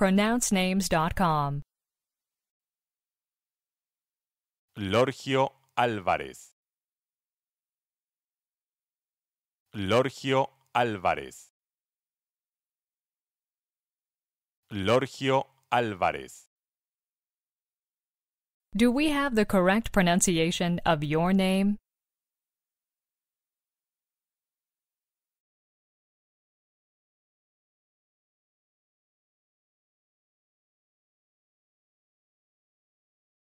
pronouncenames.com. Lorgio Álvarez. Lorgio Álvarez. Lorgio Álvarez. Do we have the correct pronunciation of your name?